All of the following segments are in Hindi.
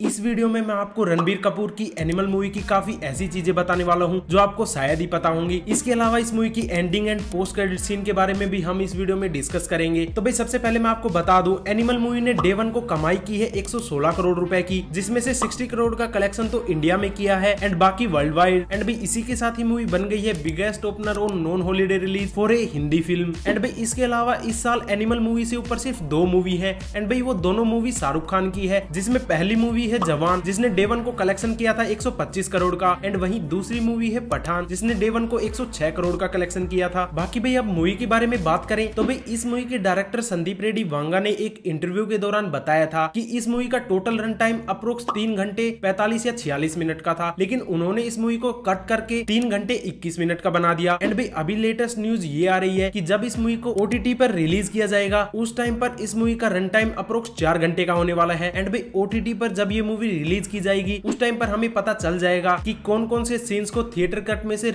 इस वीडियो में मैं आपको रणबीर कपूर की एनिमल मूवी की काफी ऐसी चीजें बताने वाला हूं जो आपको शायद ही पता होंगी इसके अलावा इस मूवी की ending and post credit scene के बारे में भी हम इस वीडियो में डिस्कस करेंगे तो भाई सबसे पहले मैं आपको बता दूं एनिमल मूवी ने डे वन को कमाई की है एक करोड़ रूपए की जिसमे से सिक्सटी करोड़ का कलेक्शन तो इंडिया में किया है एंड बाकी वर्ल्ड वाइड एंड भाई इसी के साथ ही मूवी बन गई है biggest opener on non holiday release for a Hindi film and भाई इसके अलावा इस साल एनिमल मूवी से ऊपर सिर्फ दो मूवी है एंड भाई वो दोनों मूवी शाहरुख खान की है जिसमे पहली मूवी मूवी है जवान जिसने डे वन को कलेक्शन किया था 125 करोड़ का एंड वहीं दूसरी मूवी है पठान जिसने डे वन को 106 करोड़ का कलेक्शन किया था बाकी भाई अब मूवी के बारे में बात करें तो भाई इस मूवी के डायरेक्टर संदीप रेड्डी वांगा ने एक इंटरव्यू के दौरान बताया था की इस मूवी का टोटल रन टाइम अप्रोक्स तीन घंटे पैतालीस या छियालीस मिनट का था लेकिन उन्होंने इस मूवी को कट करके तीन घंटे इक्कीस मिनट का बना दिया एंड भाई अभी लेटेस्ट न्यूज ये आ रही है की जब इस मूवी को ओटीटी पर रिलीज किया जाएगा उस टाइम पर इस मूवी का रन टाइम अप्रोक्स चार घंटे का होने वाला है एंड भाई ओटीटी पर जब ये मूवी रिलीज की जाएगी उस टाइम पर हमें पता चल जाएगा कि कौन कौन से सीन्स को थिएटर कट में से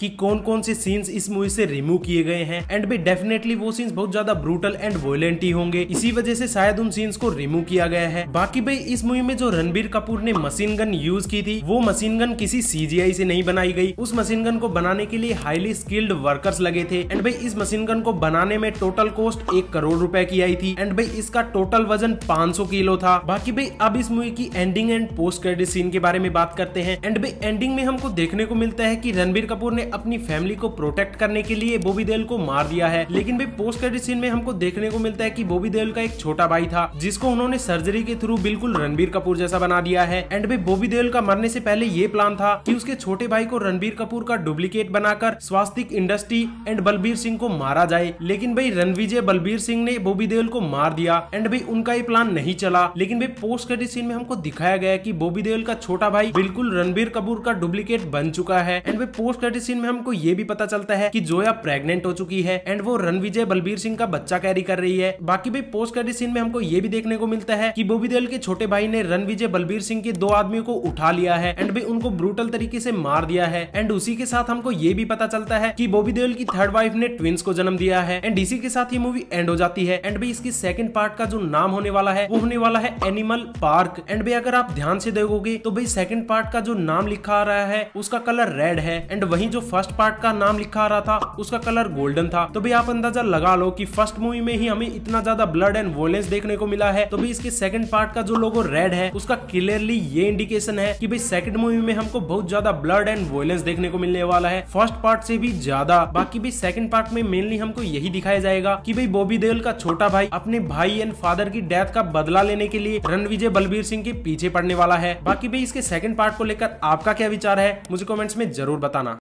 कि कौन कौन से सीन्स इस मूवी से रिमूव किए गए हैं एंड भी डेफिनेटली वो सीन्स बहुत ज्यादा ब्रूटल एंड वोलेंट ही होंगे इसी वजह से शायद उन सीन्स को रिमूव किया गया है बाकी भाई इस मूवी में जो रणबीर कपूर ने मशीन गन यूज की थी वो मशीन गन किसी सीजीआई से नहीं बनाई गई उस मशीन गन को बनाने के लिए हाईली स्किल्ड वर्कर्स लगे थे एंड भाई इस मशीन गन को बनाने में टोटल कॉस्ट एक करोड़ रूपए की आई थी एंड भाई इसका टोटल वजन पांच किलो था बाकी भाई अब इस मूवी की ending and post credit scene के बारे में बात करते हैं एंड भाई एंडिंग में हमको देखने को मिलता है की रणबीर कपूर ने अपनी फैमिली को प्रोटेक्ट करने के लिए बोबी देल को मार दिया है लेकिन भाई पोस्ट क्रेडिट सीन में हमको देखने को मिलता है की बोबी देल का एक छोटा भाई था जिसको उन्होंने सर्जरी के थ्रू बिल्कुल रणबीर कपूर जैसा बना दिया है एंड भाई बोबी देल का मरने से पहले ये प्लान था कि उसके छोटे भाई को रणबीर कपूर का डुप्लीकेट बनाकर स्वास्तिक इंडस्ट्री एंड बलबीर सिंह को मारा जाए लेकिन भाई रणविजय बलबीर सिंह ने बोबी देल को मार दिया एंड भाई उनका ये प्लान नहीं चला लेकिन भाई पोस्ट क्रेडिट सीन में हमको दिखाया गया कि बोबी देल का छोटा भाई बिल्कुल रणबीर कपूर का डुप्लीकेट बन चुका है एंड भाई पोस्ट क्रेडिट सीन सीन में हमको ये भी पता चलता है कि जोया प्रेग्नेंट हो चुकी है एंड वो रणविजय बलबीर सिंह का बच्चा कैरी कर रही है बाकी भाई पोस्ट क्रेडिट सीन में हमको ये भी देखने को मिलता है की बोबी देओल के छोटे भाई ने रणविजय बलबीर सिंह के दो आदमियों को उठा लिया है एंड भाई उनको ब्रूटल तरीके से मार दिया है एंड उसी के साथ हमको ये भी पता चलता है की बोबी देओल की थर्ड वाइफ ने ट्विंस को जन्म दिया है एंड इसी के साथ ये मूवी एंड हो जाती है एंड भाई इसकी सेकंड पार्ट का जो नाम होने वाला है वो होने वाला है एनिमल पार्क एंड भाई अगर आप ध्यान से देखोगे तो भाई सेकंड पार्ट का जो नाम लिखा आ रहा है उसका कलर रेड है एंड वहीं जो फर्स्ट पार्ट का नाम लिखा आ रहा था उसका कलर गोल्डन था तो भी आप अंदाजा लगा लो कि फर्स्ट मूवी में ही हमें इतना ज्यादा ब्लड एंड वोलेंस देखने को मिला है तो भी इसके सेकंड पार्ट का जो लोगो रेड है उसका क्लियरली ये इंडिकेशन है की भाई सेकंड मूवी में हमको बहुत ज्यादा ब्लड एंड वोलेंस देखने को मिलने वाला है फर्स्ट पार्ट से भी ज्यादा बाकी भी सेकंड पार्ट में मेनली हमको यही दिखाया जाएगा कि भाई बॉबी देवल का छोटा भाई अपने भाई एंड फादर की डेथ का बदला लेने के लिए रणविजय बलबीर सिंह के पीछे पड़ने वाला है बाकी भाई इसके सेकंड पार्ट को लेकर आपका क्या विचार है मुझे कमेंट्स में जरूर बताना